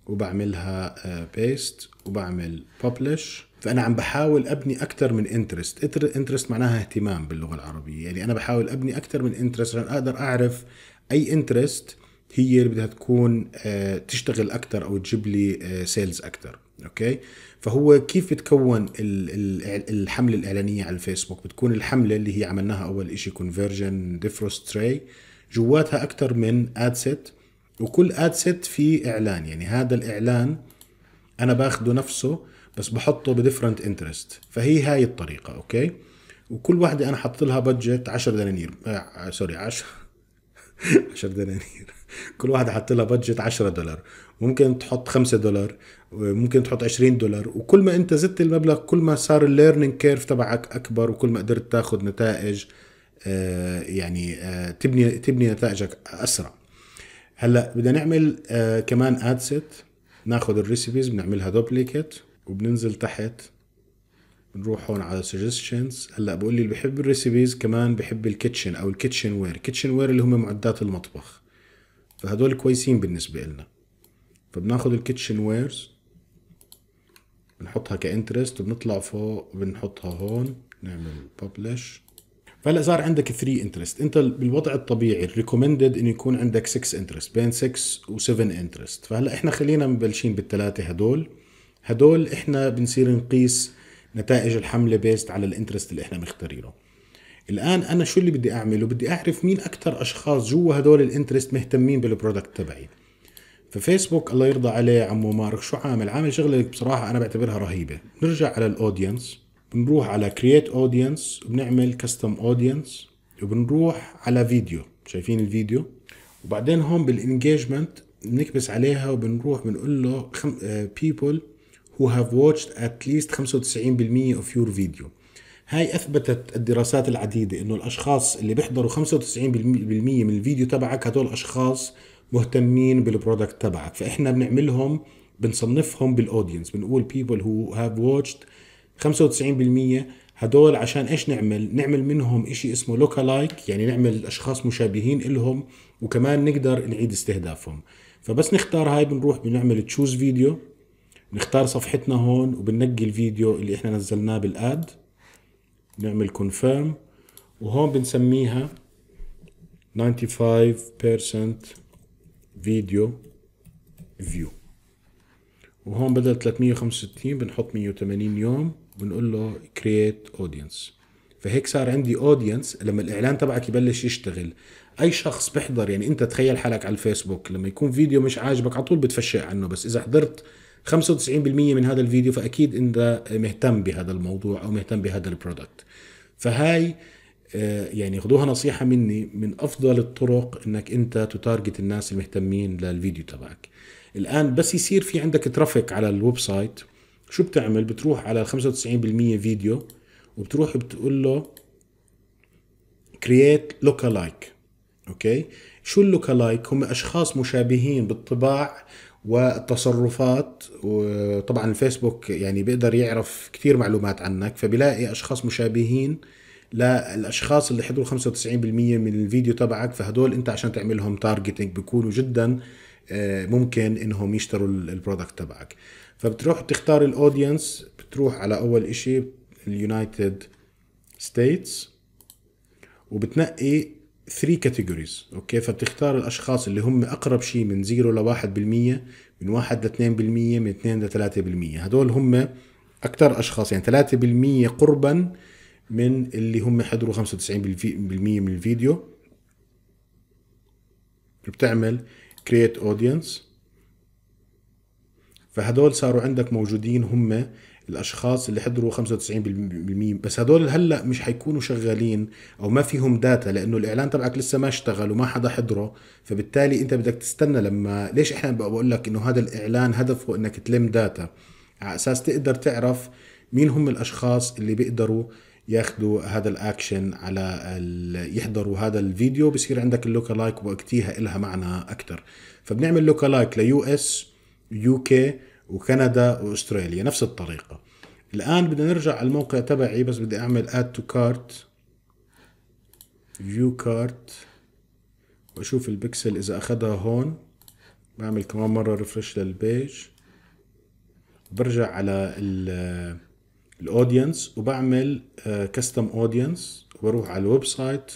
وبعملها بيست آه, وبعمل ببلش فانا عم بحاول ابني اكثر من انترست انترست معناها اهتمام باللغه العربيه يعني انا بحاول ابني اكثر من انترست عشان اقدر اعرف اي انترست هي اللي بدها تكون آه, تشتغل اكثر او تجيب لي سيلز آه, اكثر اوكي فهو كيف بتكون الحمله الاعلانيه على الفيسبوك بتكون الحمله اللي هي عملناها اول شيء كونفرجن ديفروس تري جواتها اكثر من اد سيت وكل اد سيت فيه اعلان يعني هذا الاعلان انا باخده نفسه بس بحطه بديفرنت انترست فهي هاي الطريقه اوكي وكل واحدة أنا حاطط لها بادجت 10 دنانير آه، سوري 10 10 دنانير كل واحدة حاطط لها بادجت 10 دولار ممكن تحط 5 دولار ممكن تحط 20 دولار وكل ما انت زدت المبلغ كل ما صار الليرنينج كيرف تبعك اكبر وكل ما قدرت تاخذ نتائج آه، يعني آه، تبني تبني نتائجك اسرع هلا بدنا نعمل آه، كمان اد سيت ناخذ الريسيبيز بنعملها دوبليكيت وبننزل تحت بنروح هون على سجستشنز هلا بقول لي اللي بحب الريسيبيز كمان بحب الكيتشن او الكيتشن وير كيتشن وير اللي هم معدات المطبخ فهدول كويسين بالنسبه لنا فبناخد الكيتشن ويرز بنحطها كانترست وبنطلع فوق بنحطها هون نعمل ببلش فهلا صار عندك 3 انترست انت بالوضع الطبيعي الريكومندد انه يكون عندك 6 انترست بين 6 و7 انترست فهلا احنا خلينا مبلشين بالثلاثه هدول هدول احنا بنصير نقيس نتائج الحمله بيست على الانترست اللي احنا مختارينه الان انا شو اللي بدي اعمله بدي اعرف مين اكثر اشخاص جوا هدول الانترست مهتمين بالبرودكت تبعي ففيسبوك الله يرضى عليه عمو مارك شو عامل عامل شغله بصراحه انا بعتبرها رهيبه بنرجع على الاودينس بنروح على كرييت اودينس بنعمل كاستم اودينس وبنروح على فيديو شايفين الفيديو وبعدين هون بالانجيجمنت بنكبس عليها وبنروح بنقول له خم... آه، people who have watched at least 95% of your video هاي اثبتت الدراسات العديده انه الاشخاص اللي بيحضروا 95% من الفيديو تبعك هدول اشخاص مهتمين بالبرودكت تبعك فاحنا بنعملهم بنصنفهم بالاودينس بنقول بيبل هو هاف واتشد 95% هدول عشان ايش نعمل؟ نعمل منهم شيء اسمه لوكالايك يعني نعمل اشخاص مشابهين لهم وكمان نقدر نعيد استهدافهم فبس نختار هاي بنروح بنعمل تشوز فيديو نختار صفحتنا هون وبننقي الفيديو اللي احنا نزلناه بالاد نعمل كونفيرم وهون بنسميها 95% فيديو فيو وهون بدل 365 بنحط 180 يوم بنقول له كرييت اودينس فهيك صار عندي اودينس لما الاعلان تبعك يبلش يشتغل اي شخص بحضر يعني انت تخيل حالك على الفيسبوك لما يكون فيديو مش عاجبك على طول بتفشى عنه بس اذا حضرت 95% من هذا الفيديو فاكيد انت مهتم بهذا الموضوع او مهتم بهذا البرودكت فهاي آه، يعني خذوها نصيحه مني من افضل الطرق انك انت تتارجت الناس المهتمين للفيديو تبعك الان بس يصير في عندك ترافيك على الويب سايت شو بتعمل بتروح على 95% فيديو وبتروح بتقول له كرييت لايك اوكي شو لايك هم اشخاص مشابهين بالطباع والتصرفات وطبعا الفيسبوك يعني بيقدر يعرف كثير معلومات عنك فبلاقي اشخاص مشابهين للاشخاص اللي حضروا 95% من الفيديو تبعك فهدول انت عشان تعملهم تارجتنج بيكونوا جدا آه، ممكن انهم يشتروا البرودكت تبعك فبتروح تختار الاودينس بتروح على اول شيء اليونايتد ستيتس وبتنقي 3 كاتيجوريز اوكي فبتختار الاشخاص اللي هم اقرب شيء من 0 ل 1% من 1 ل 2% من 2 ل 3% هدول هم اكثر اشخاص يعني 3% قربا من اللي هم حضروا 95% من الفيديو بتعمل create audience فهدول صاروا عندك موجودين هم الاشخاص اللي حضروا 95% بس هدول هلا مش حيكونوا شغالين او ما فيهم داتا لانه الاعلان تبعك لسه ما اشتغل وما حدا حضره فبالتالي انت بدك تستنى لما ليش احنا بقول لك انه هذا الاعلان هدفه انك تلم داتا على اساس تقدر تعرف مين هم الاشخاص اللي بيقدروا ياخذوا هذا الاكشن على يحضروا هذا الفيديو بصير عندك اللوكا لايك وقتيها إلها معنى اكثر فبنعمل لوكا لايك ليو اس يو كي وكندا واستراليا نفس الطريقه الان بدنا نرجع على الموقع تبعي بس بدي اعمل اد تو كارت فيو كارت واشوف البكسل اذا اخذها هون بعمل كمان مره ريفرش للبيج برجع على ال الاودينس وبعمل كاستم آه، اودينس وبروح على الويب سايت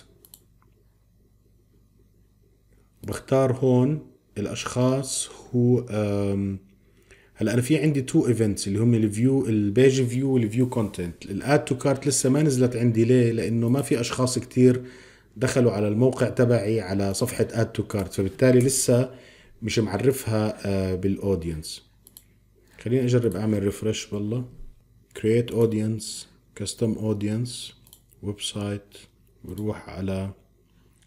بختار هون الاشخاص هو هلا انا في عندي تو ايفنتس اللي هم الفيو البيج فيو والفيو كونتنت الاد تو كارت لسه ما نزلت عندي ليه لانه ما في اشخاص كتير دخلوا على الموقع تبعي على صفحه اد تو كارت فبالتالي لسه مش معرفها آه، بالاودينس خليني اجرب اعمل ريفرش والله create audience custom audience website بروح على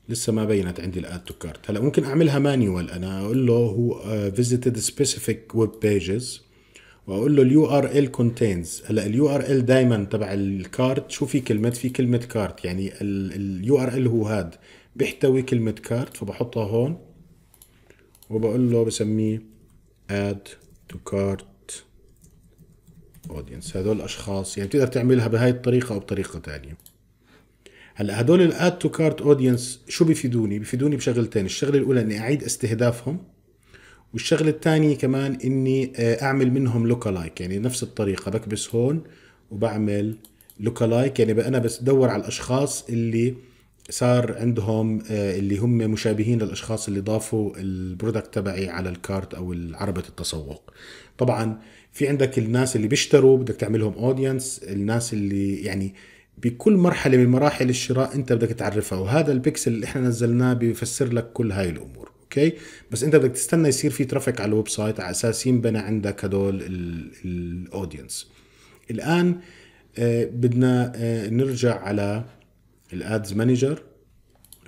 لسه ما بينت عندي الاد تو كارت هلا ممكن اعملها مانيوال انا اقول له هو فيزيتد سبيسيفيك ويب بيجز واقول له اليو ار ال كونتينز هلا اليو ار ال دائما تبع الكارت شو في كلمه في كلمه كارت يعني اليو ار ال هو هاد بيحتوي كلمه كارت فبحطها هون وبقول له بسميه اد تو كارت اودينس هذول اشخاص يعني بتقدر تعملها بهاي الطريقه او بطريقه ثانيه هلا هدول الاد تو كارت اودينس شو بيفيدوني بيفيدوني بشغلتين الشغله الاولى اني اعيد استهدافهم والشغله الثانيه كمان اني آه، اعمل منهم لايك يعني نفس الطريقه بكبس هون وبعمل لايك يعني انا بس ادور على الاشخاص اللي صار عندهم آه، اللي هم مشابهين للاشخاص اللي ضافوا البرودكت تبعي على الكارت او عربه التسوق طبعا في عندك الناس اللي بيشتروا بدك تعملهم اودينس الناس اللي يعني بكل مرحله من مراحل الشراء انت بدك تعرفها وهذا البكسل اللي احنا نزلناه بيفسر لك كل هاي الامور اوكي بس انت بدك تستنى يصير في ترافيك على الويب سايت على اساس ينبنى عندك هدول الاودينس الان آه، بدنا آه، نرجع على الادز مانجر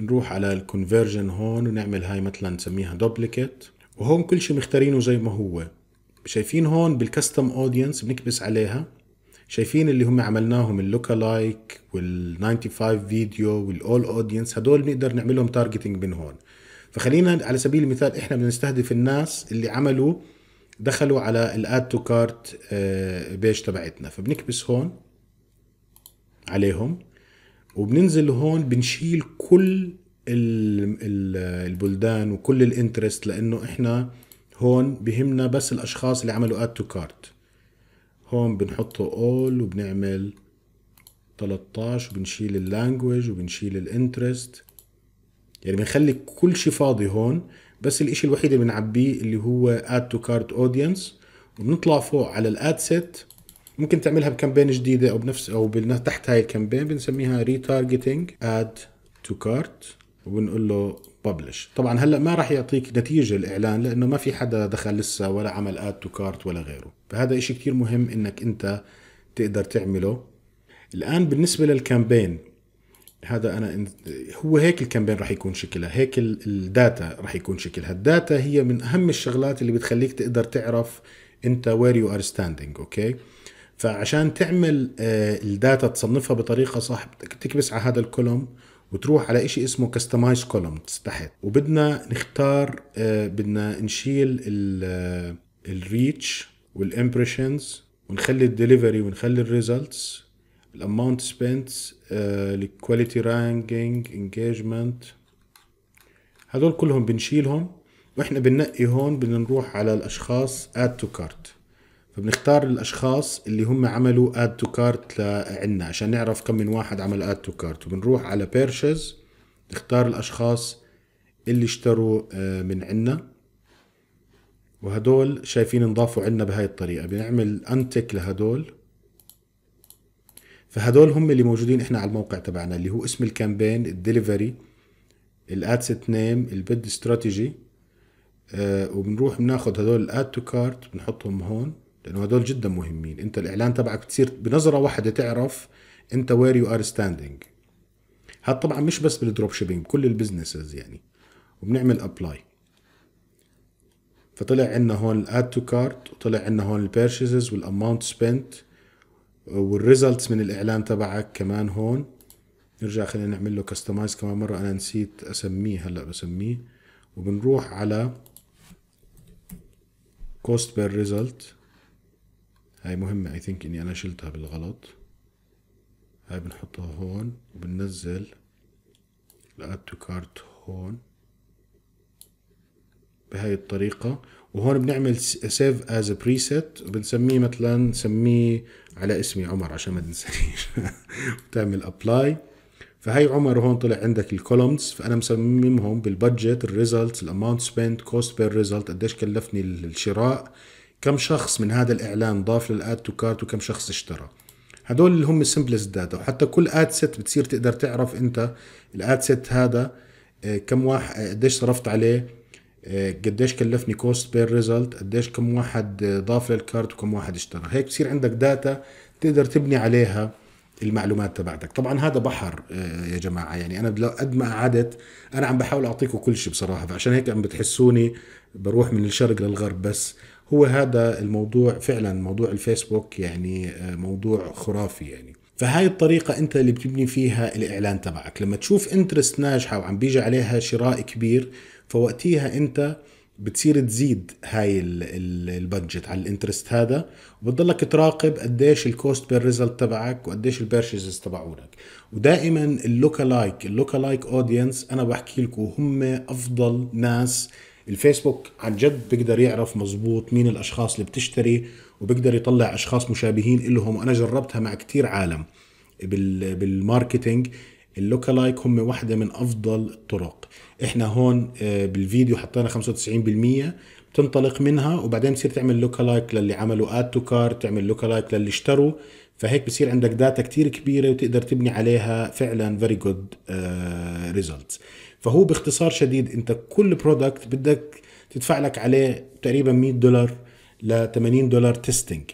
نروح على الكونفرجن هون ونعمل هاي مثلا نسميها دوبليكيت وهون كل شيء مختارينه زي ما هو شايفين هون بالكستم اودينس بنكبس عليها شايفين اللي هم عملناهم اللوكا لايك وال95 فيديو والاول اودينس هدول بنقدر نعملهم تارجتنج من هون فخلينا على سبيل المثال احنا بدنا نستهدف الناس اللي عملوا دخلوا على الاد تو كارت بيج تبعتنا فبنكبس هون عليهم وبننزل هون بنشيل كل البلدان وكل الانترست لانه احنا هون بهمنا بس الاشخاص اللي عملوا اد تو كارت هون بنحطه اول وبنعمل 13 وبنشيل اللانجوج وبنشيل الانترست يعني بنخلي كل شيء فاضي هون بس الاشي الوحيد اللي بنعبيه اللي هو اد تو كارت اودينس وبنطلع فوق على الاد سيت ممكن تعملها بكامبين جديده او بنفس او تحت هاي الكامبين بنسميها ريتارجتنج اد تو كارت وبنقول له ببلش طبعا هلا ما راح يعطيك نتيجه الاعلان لانه ما في حدا دخل لسه ولا عمل اد تو كارت ولا غيره فهذا إشي كتير مهم انك انت تقدر تعمله الان بالنسبه للكامبين هذا انا هو هيك الكامبين راح يكون شكلها هيك الداتا راح يكون شكلها الداتا هي من اهم الشغلات اللي بتخليك تقدر تعرف انت وير يو ار ستاندينج اوكي فعشان تعمل آه، الداتا تصنفها بطريقه صح بدك تكبس على هذا الكولوم وتروح على شيء اسمه كاستمايز كولومز تحت وبدنا نختار آه، بدنا نشيل الريتش آه، والامبريشنز ونخلي الدليفري ونخلي الريزلتس الاماونت سبنت الكواليتي رانكينج انجيجمنت هذول كلهم بنشيلهم واحنا بننقي هون بدنا نروح على الاشخاص اد تو كارت فبنختار الاشخاص اللي هم عملوا اد تو كارت لعنا عشان نعرف كم من واحد عمل اد تو كارت وبنروح على بيرشز نختار الاشخاص اللي اشتروا آه، من عنا وهدول شايفين انضافوا عنا بهاي الطريقة بنعمل انتك لهدول فهدول هم اللي موجودين احنا على الموقع تبعنا اللي هو اسم الكامبين الدليفري الادست نيم البيد استراتيجي آه، وبنروح بناخذ هدول الاد تو كارت بنحطهم هون لانه هدول جدا مهمين انت الاعلان تبعك بتصير بنظره واحده تعرف انت وير يو ار ستاندينج هذا طبعا مش بس بالدروب شيبينج كل البزنسز يعني وبنعمل ابلاي فطلع عندنا هون الاد تو كارت وطلع عندنا هون البيرشيزز والاماونت سبنت والريزلتس من الاعلان تبعك كمان هون نرجع خلينا نعمل له كستمايز كمان مره انا نسيت اسميه هلا بسميه وبنروح على كوست بير ريزلت هاي مهمة اي ثينك اني انا شلتها بالغلط هاي بنحطها هون وبننزل الاد تو كارت هون بهاي الطريقة وهون بنعمل سيف از بريسيت وبنسميه مثلا سميه على اسمي عمر عشان ما تنسانيش بتعمل ابلاي فهي عمر هون طلع عندك الكولومز فانا مسممهم بالبادجت الريزلتس الاماونت سبنت كوست بير ريزلت قديش كلفني الشراء كم شخص من هذا الاعلان ضاف للاد تو كارت وكم شخص اشترى هدول اللي هم سمبلست داتا وحتى كل اد سيت بتصير تقدر تعرف انت الاد سيت هذا آه، كم واحد آه، قديش صرفت عليه آه، قديش كلفني كوست بير ريزلت قديش كم واحد ضاف للكارت وكم واحد اشترى هيك بصير عندك داتا تقدر تبني عليها المعلومات تبعتك طبعا هذا بحر يا جماعة يعني أنا قد ما قعدت أنا عم بحاول أعطيكم كل شيء بصراحة فعشان هيك عم بتحسوني بروح من الشرق للغرب بس هو هذا الموضوع فعلا موضوع الفيسبوك يعني آه، موضوع خرافي يعني فهاي الطريقة أنت اللي بتبني فيها الإعلان تبعك لما تشوف انترست ناجحة وعم بيجي عليها شراء كبير فوقتيها أنت بتصير تزيد هاي البادجت على الانترست هذا وبتضلك تراقب قديش الكوست بير ريزلت تبعك وقديش البيرشيزز تبعونك ودائما اللوكالايك اللوكالايك اودينس انا بحكي لكم هم افضل ناس الفيسبوك عن جد بيقدر يعرف مزبوط مين الاشخاص اللي بتشتري وبيقدر يطلع اشخاص مشابهين لهم وانا جربتها مع كتير عالم بالماركتينج اللوكالايك هم واحدة من أفضل الطرق إحنا هون آه، بالفيديو حطينا 95% بتنطلق منها وبعدين بتصير تعمل لوكالايك للي عملوا اد تو كار تعمل لوكالايك للي اشتروا فهيك بصير عندك داتا كتير كبيرة وتقدر تبني عليها فعلا فيري جود ريزلتس فهو باختصار شديد انت كل برودكت بدك تدفع لك عليه تقريبا 100 دولار ل 80 دولار تيستينج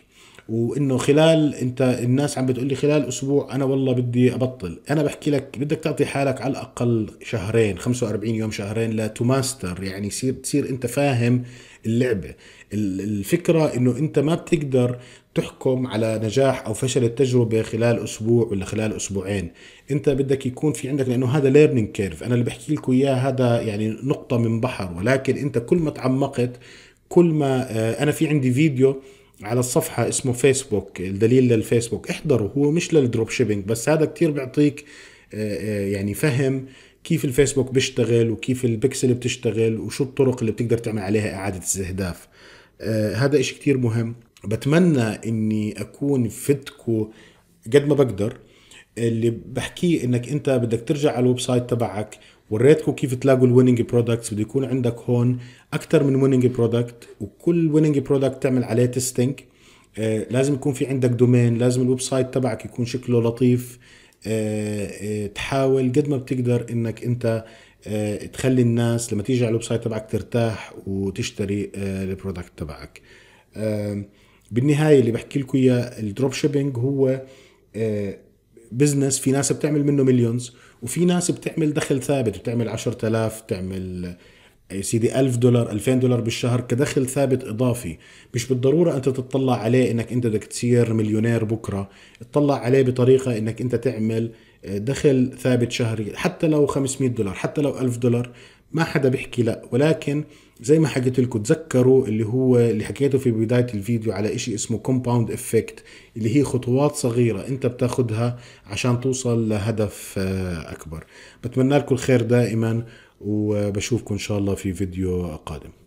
وانه خلال انت الناس عم بتقول لي خلال اسبوع انا والله بدي ابطل انا بحكي لك بدك تعطي حالك على الاقل شهرين 45 يوم شهرين لتوماستر يعني يصير تصير انت فاهم اللعبه الفكره انه انت ما بتقدر تحكم على نجاح او فشل التجربه خلال اسبوع ولا خلال اسبوعين انت بدك يكون في عندك لانه هذا ليرنينج كيرف انا اللي بحكي لكم اياه هذا يعني نقطه من بحر ولكن انت كل ما تعمقت كل ما آه، انا في عندي فيديو على الصفحة اسمه فيسبوك الدليل للفيسبوك احضره هو مش للدروب شيبينج بس هذا كتير بيعطيك آه، آه، يعني فهم كيف الفيسبوك بيشتغل وكيف البكسل بتشتغل وشو الطرق اللي بتقدر تعمل عليها إعادة استهداف آه، هذا إشي كتير مهم بتمنى اني اكون فدكو قد ما بقدر اللي بحكيه انك انت بدك ترجع على الويب سايت تبعك وريتكم كيف تلاقوا الويننج برودكتس بده يكون عندك هون اكثر من ويننج برودكت وكل ويننج برودكت تعمل عليه تيستينج آه، لازم يكون في عندك دومين لازم الويب سايت تبعك يكون شكله لطيف آه، تحاول قد ما بتقدر انك انت آه، تخلي الناس لما تيجي على الويب سايت تبعك ترتاح وتشتري آه، البرودكت تبعك بالنهايه اللي بحكي لكم اياه الدروب شيبينج هو بزنس آه، في ناس بتعمل منه مليونز وفي ناس بتعمل دخل ثابت بتعمل 10000 بتعمل يا سيدي 1000 دولار 2000 دولار بالشهر كدخل ثابت اضافي مش بالضروره انت تطلع عليه انك انت بدك تصير مليونير بكره اطلع عليه بطريقه انك انت تعمل دخل ثابت شهري حتى لو 500 دولار حتى لو 1000 دولار ما حدا بيحكي لا ولكن زي ما حكيت لكم تذكروا اللي هو اللي حكيته في بداية الفيديو على اشي اسمه كومباوند افكت اللي هي خطوات صغيرة انت بتاخدها عشان توصل لهدف آه، اكبر بتمنى لكم الخير دائما وبشوفكم ان شاء الله في فيديو قادم